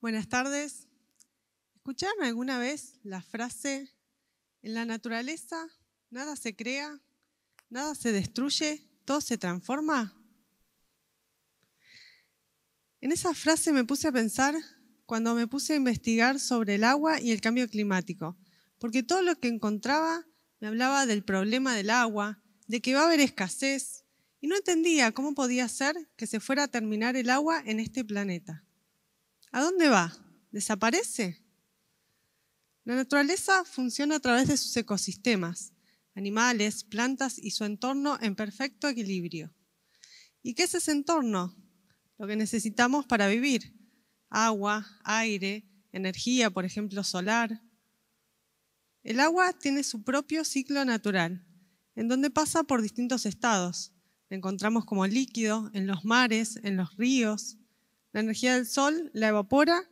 Buenas tardes. ¿Escucharon alguna vez la frase, en la naturaleza nada se crea, nada se destruye, todo se transforma? En esa frase me puse a pensar cuando me puse a investigar sobre el agua y el cambio climático, porque todo lo que encontraba me hablaba del problema del agua, de que va a haber escasez, y no entendía cómo podía ser que se fuera a terminar el agua en este planeta. ¿A dónde va? ¿Desaparece? La naturaleza funciona a través de sus ecosistemas, animales, plantas y su entorno en perfecto equilibrio. ¿Y qué es ese entorno? Lo que necesitamos para vivir. Agua, aire, energía, por ejemplo, solar. El agua tiene su propio ciclo natural, en donde pasa por distintos estados. La encontramos como líquido en los mares, en los ríos, la energía del sol la evapora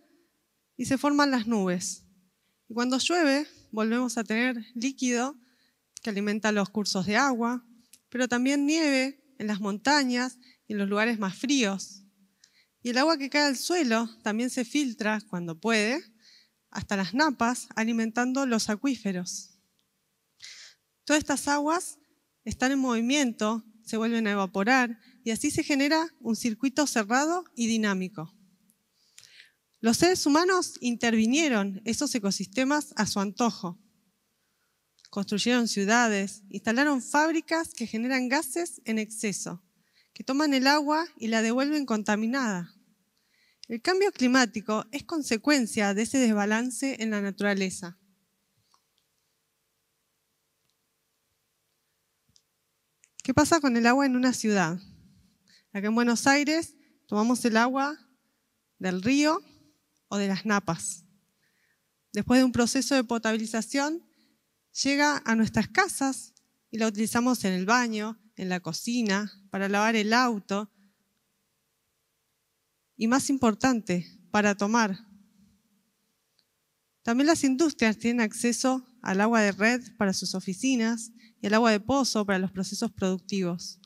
y se forman las nubes. Y cuando llueve, volvemos a tener líquido que alimenta los cursos de agua, pero también nieve en las montañas y en los lugares más fríos. Y el agua que cae al suelo también se filtra, cuando puede, hasta las napas, alimentando los acuíferos. Todas estas aguas están en movimiento, se vuelven a evaporar y así se genera un circuito cerrado y dinámico. Los seres humanos intervinieron esos ecosistemas a su antojo. Construyeron ciudades, instalaron fábricas que generan gases en exceso, que toman el agua y la devuelven contaminada. El cambio climático es consecuencia de ese desbalance en la naturaleza. ¿Qué pasa con el agua en una ciudad? Acá en Buenos Aires tomamos el agua del río o de las napas. Después de un proceso de potabilización, llega a nuestras casas y la utilizamos en el baño, en la cocina, para lavar el auto y, más importante, para tomar. También las industrias tienen acceso al agua de red para sus oficinas y al agua de pozo para los procesos productivos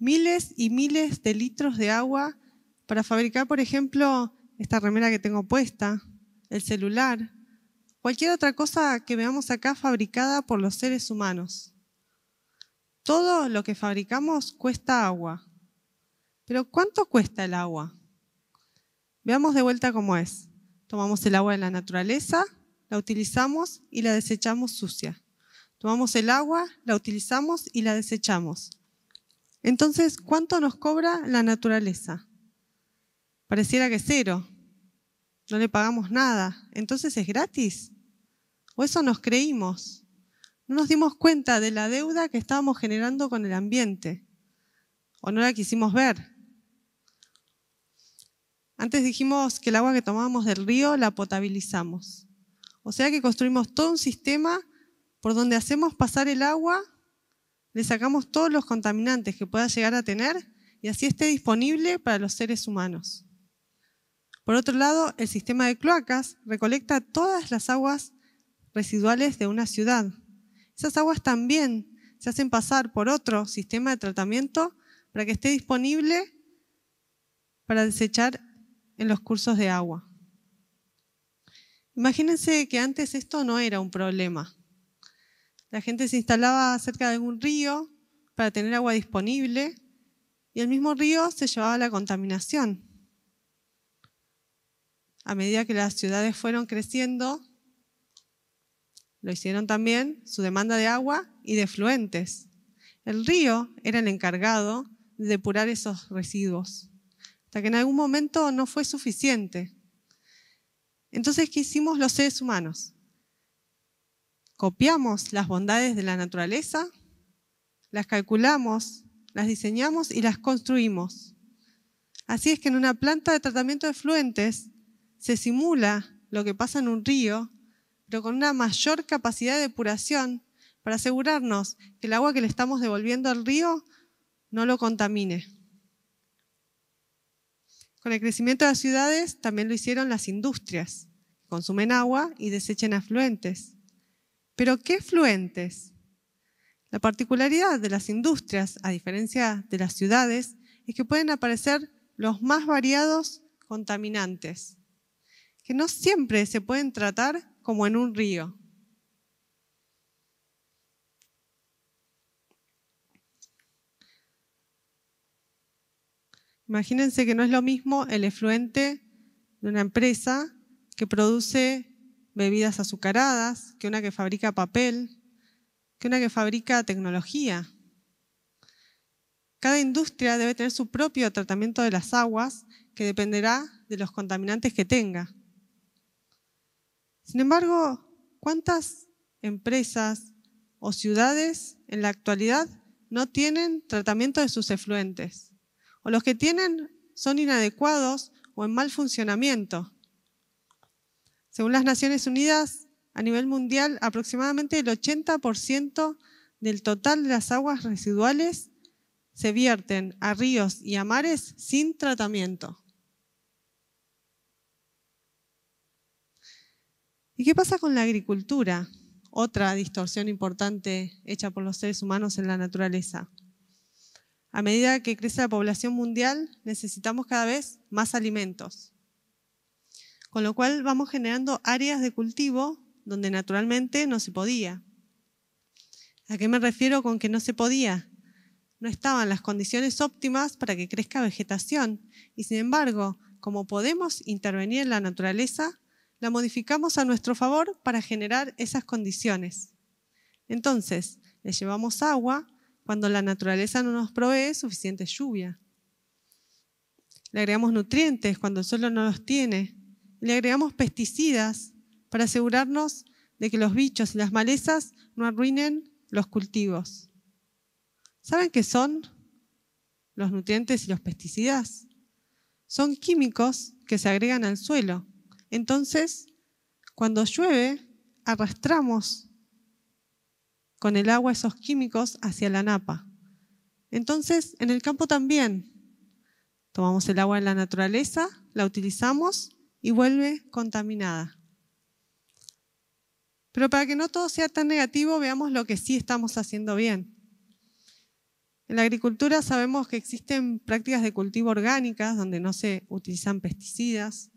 miles y miles de litros de agua para fabricar, por ejemplo, esta remera que tengo puesta, el celular, cualquier otra cosa que veamos acá fabricada por los seres humanos. Todo lo que fabricamos cuesta agua. Pero ¿cuánto cuesta el agua? Veamos de vuelta cómo es. Tomamos el agua de la naturaleza, la utilizamos y la desechamos sucia. Tomamos el agua, la utilizamos y la desechamos. Entonces, ¿cuánto nos cobra la naturaleza? Pareciera que cero. No le pagamos nada. Entonces es gratis. O eso nos creímos. No nos dimos cuenta de la deuda que estábamos generando con el ambiente. O no la quisimos ver. Antes dijimos que el agua que tomábamos del río la potabilizamos. O sea que construimos todo un sistema por donde hacemos pasar el agua le sacamos todos los contaminantes que pueda llegar a tener y así esté disponible para los seres humanos. Por otro lado, el sistema de cloacas recolecta todas las aguas residuales de una ciudad. Esas aguas también se hacen pasar por otro sistema de tratamiento para que esté disponible para desechar en los cursos de agua. Imagínense que antes esto no era un problema. La gente se instalaba cerca de algún río para tener agua disponible y el mismo río se llevaba la contaminación. A medida que las ciudades fueron creciendo, lo hicieron también su demanda de agua y de fluentes. El río era el encargado de depurar esos residuos, hasta que en algún momento no fue suficiente. Entonces, ¿qué hicimos los seres humanos? copiamos las bondades de la naturaleza, las calculamos, las diseñamos y las construimos. Así es que en una planta de tratamiento de fluentes se simula lo que pasa en un río, pero con una mayor capacidad de depuración para asegurarnos que el agua que le estamos devolviendo al río no lo contamine. Con el crecimiento de las ciudades también lo hicieron las industrias, consumen agua y desechen afluentes. Pero ¿qué efluentes? La particularidad de las industrias, a diferencia de las ciudades, es que pueden aparecer los más variados contaminantes, que no siempre se pueden tratar como en un río. Imagínense que no es lo mismo el efluente de una empresa que produce bebidas azucaradas, que una que fabrica papel, que una que fabrica tecnología. Cada industria debe tener su propio tratamiento de las aguas, que dependerá de los contaminantes que tenga. Sin embargo, ¿cuántas empresas o ciudades en la actualidad no tienen tratamiento de sus efluentes? O los que tienen son inadecuados o en mal funcionamiento. Según las Naciones Unidas, a nivel mundial, aproximadamente el 80% del total de las aguas residuales se vierten a ríos y a mares sin tratamiento. ¿Y qué pasa con la agricultura? Otra distorsión importante hecha por los seres humanos en la naturaleza. A medida que crece la población mundial, necesitamos cada vez más alimentos. Con lo cual vamos generando áreas de cultivo donde naturalmente no se podía. ¿A qué me refiero con que no se podía? No estaban las condiciones óptimas para que crezca vegetación y sin embargo, como podemos intervenir en la naturaleza, la modificamos a nuestro favor para generar esas condiciones. Entonces, le llevamos agua cuando la naturaleza no nos provee suficiente lluvia. Le agregamos nutrientes cuando el suelo no los tiene le agregamos pesticidas para asegurarnos de que los bichos y las malezas no arruinen los cultivos. ¿Saben qué son los nutrientes y los pesticidas? Son químicos que se agregan al suelo. Entonces, cuando llueve, arrastramos con el agua esos químicos hacia la napa. Entonces, en el campo también. Tomamos el agua de la naturaleza, la utilizamos y vuelve contaminada. Pero para que no todo sea tan negativo, veamos lo que sí estamos haciendo bien. En la agricultura sabemos que existen prácticas de cultivo orgánicas donde no se utilizan pesticidas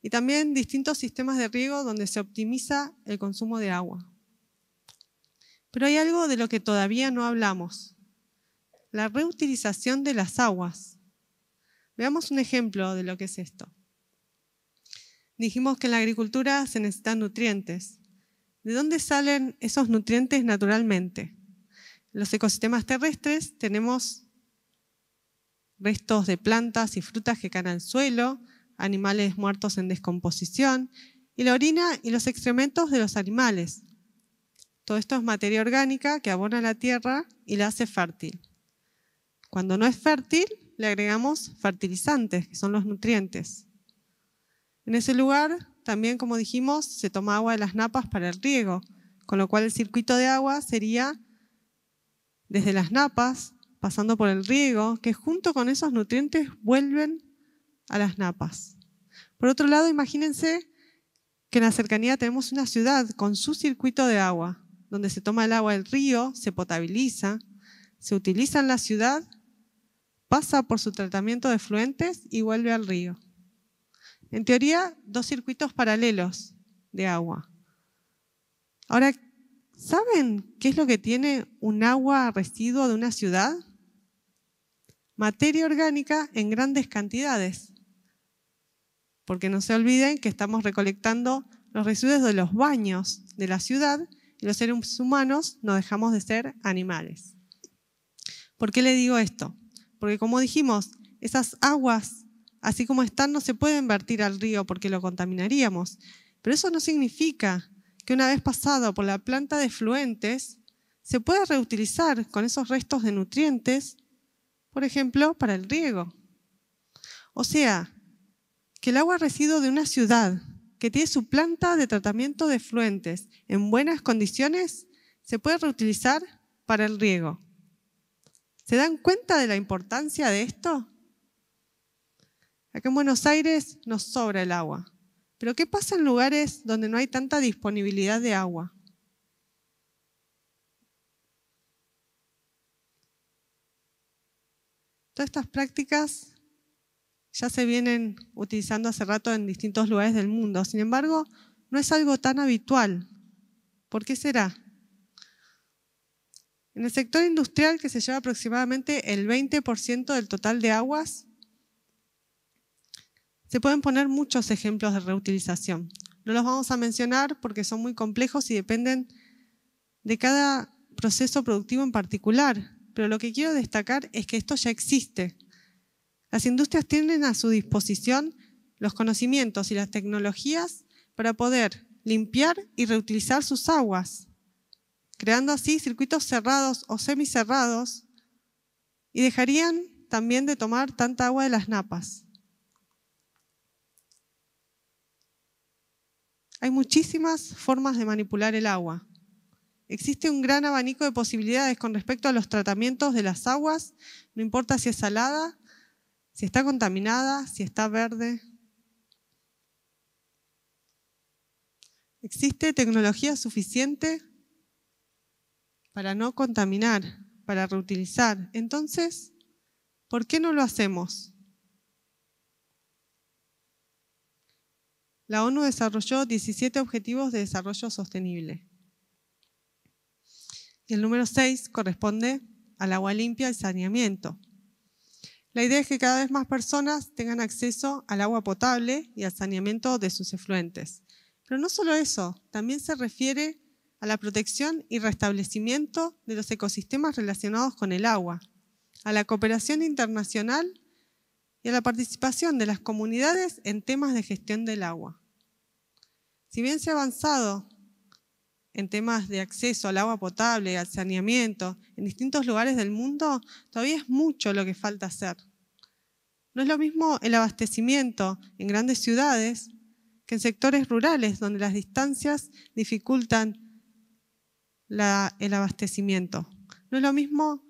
y también distintos sistemas de riego donde se optimiza el consumo de agua. Pero hay algo de lo que todavía no hablamos, la reutilización de las aguas. Veamos un ejemplo de lo que es esto dijimos que en la agricultura se necesitan nutrientes. ¿De dónde salen esos nutrientes naturalmente? En los ecosistemas terrestres tenemos restos de plantas y frutas que caen al suelo, animales muertos en descomposición, y la orina y los excrementos de los animales. Todo esto es materia orgánica que abona la tierra y la hace fértil. Cuando no es fértil, le agregamos fertilizantes, que son los nutrientes. En ese lugar, también como dijimos, se toma agua de las napas para el riego, con lo cual el circuito de agua sería desde las napas, pasando por el riego, que junto con esos nutrientes vuelven a las napas. Por otro lado, imagínense que en la cercanía tenemos una ciudad con su circuito de agua, donde se toma el agua del río, se potabiliza, se utiliza en la ciudad, pasa por su tratamiento de fluentes y vuelve al río. En teoría, dos circuitos paralelos de agua. Ahora, ¿saben qué es lo que tiene un agua residuo de una ciudad? Materia orgánica en grandes cantidades. Porque no se olviden que estamos recolectando los residuos de los baños de la ciudad y los seres humanos no dejamos de ser animales. ¿Por qué le digo esto? Porque como dijimos, esas aguas Así como están, no se puede invertir al río porque lo contaminaríamos. Pero eso no significa que una vez pasado por la planta de fluentes, se pueda reutilizar con esos restos de nutrientes, por ejemplo, para el riego. O sea, que el agua residuo de una ciudad que tiene su planta de tratamiento de fluentes en buenas condiciones se puede reutilizar para el riego. ¿Se dan cuenta de la importancia de esto? Acá en Buenos Aires nos sobra el agua. Pero ¿qué pasa en lugares donde no hay tanta disponibilidad de agua? Todas estas prácticas ya se vienen utilizando hace rato en distintos lugares del mundo. Sin embargo, no es algo tan habitual. ¿Por qué será? En el sector industrial, que se lleva aproximadamente el 20% del total de aguas, se pueden poner muchos ejemplos de reutilización. No los vamos a mencionar porque son muy complejos y dependen de cada proceso productivo en particular, pero lo que quiero destacar es que esto ya existe. Las industrias tienen a su disposición los conocimientos y las tecnologías para poder limpiar y reutilizar sus aguas, creando así circuitos cerrados o semicerrados y dejarían también de tomar tanta agua de las napas. Hay muchísimas formas de manipular el agua. Existe un gran abanico de posibilidades con respecto a los tratamientos de las aguas, no importa si es salada, si está contaminada, si está verde. Existe tecnología suficiente para no contaminar, para reutilizar. Entonces, ¿por qué no lo hacemos? la ONU desarrolló 17 Objetivos de Desarrollo Sostenible. Y el número 6 corresponde al agua limpia y saneamiento. La idea es que cada vez más personas tengan acceso al agua potable y al saneamiento de sus efluentes. Pero no solo eso, también se refiere a la protección y restablecimiento de los ecosistemas relacionados con el agua, a la cooperación internacional y a la participación de las comunidades en temas de gestión del agua. Si bien se ha avanzado en temas de acceso al agua potable, al saneamiento, en distintos lugares del mundo, todavía es mucho lo que falta hacer. No es lo mismo el abastecimiento en grandes ciudades que en sectores rurales, donde las distancias dificultan el abastecimiento. No es lo mismo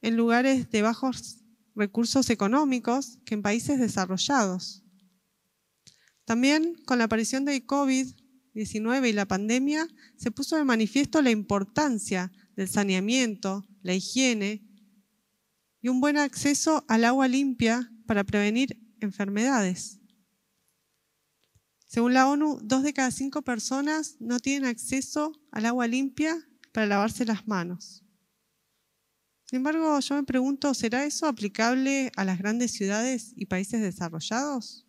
en lugares de bajos recursos económicos que en países desarrollados. También con la aparición del COVID-19 y la pandemia se puso de manifiesto la importancia del saneamiento, la higiene y un buen acceso al agua limpia para prevenir enfermedades. Según la ONU, dos de cada cinco personas no tienen acceso al agua limpia para lavarse las manos. Sin embargo, yo me pregunto, ¿será eso aplicable a las grandes ciudades y países desarrollados?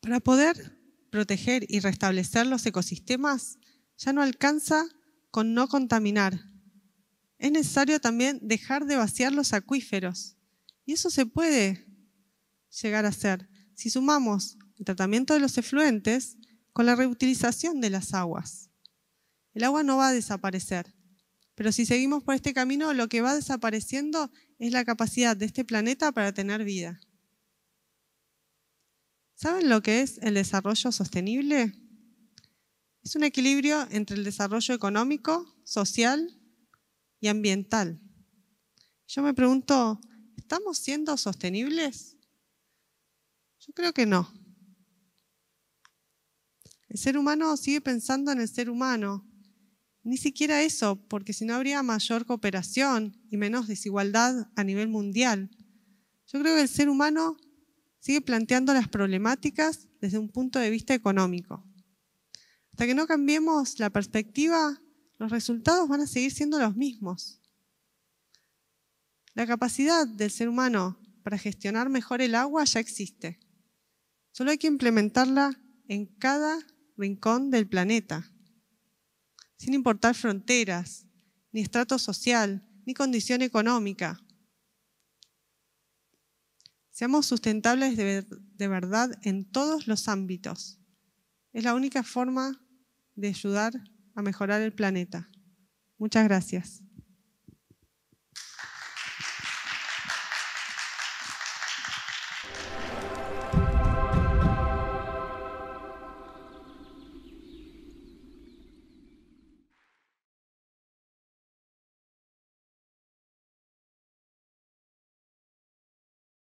Para poder proteger y restablecer los ecosistemas, ya no alcanza con no contaminar. Es necesario también dejar de vaciar los acuíferos. Y eso se puede llegar a hacer si sumamos el tratamiento de los efluentes con la reutilización de las aguas. El agua no va a desaparecer, pero si seguimos por este camino, lo que va desapareciendo es la capacidad de este planeta para tener vida. ¿Saben lo que es el desarrollo sostenible? Es un equilibrio entre el desarrollo económico, social y ambiental. Yo me pregunto, ¿estamos siendo sostenibles? Yo creo que no. El ser humano sigue pensando en el ser humano. Ni siquiera eso, porque si no habría mayor cooperación y menos desigualdad a nivel mundial. Yo creo que el ser humano sigue planteando las problemáticas desde un punto de vista económico. Hasta que no cambiemos la perspectiva, los resultados van a seguir siendo los mismos. La capacidad del ser humano para gestionar mejor el agua ya existe. Solo hay que implementarla en cada rincón del planeta, sin importar fronteras, ni estrato social, ni condición económica. Seamos sustentables de, verdad en todos los ámbitos. Es la única forma de ayudar a mejorar el planeta. Muchas gracias.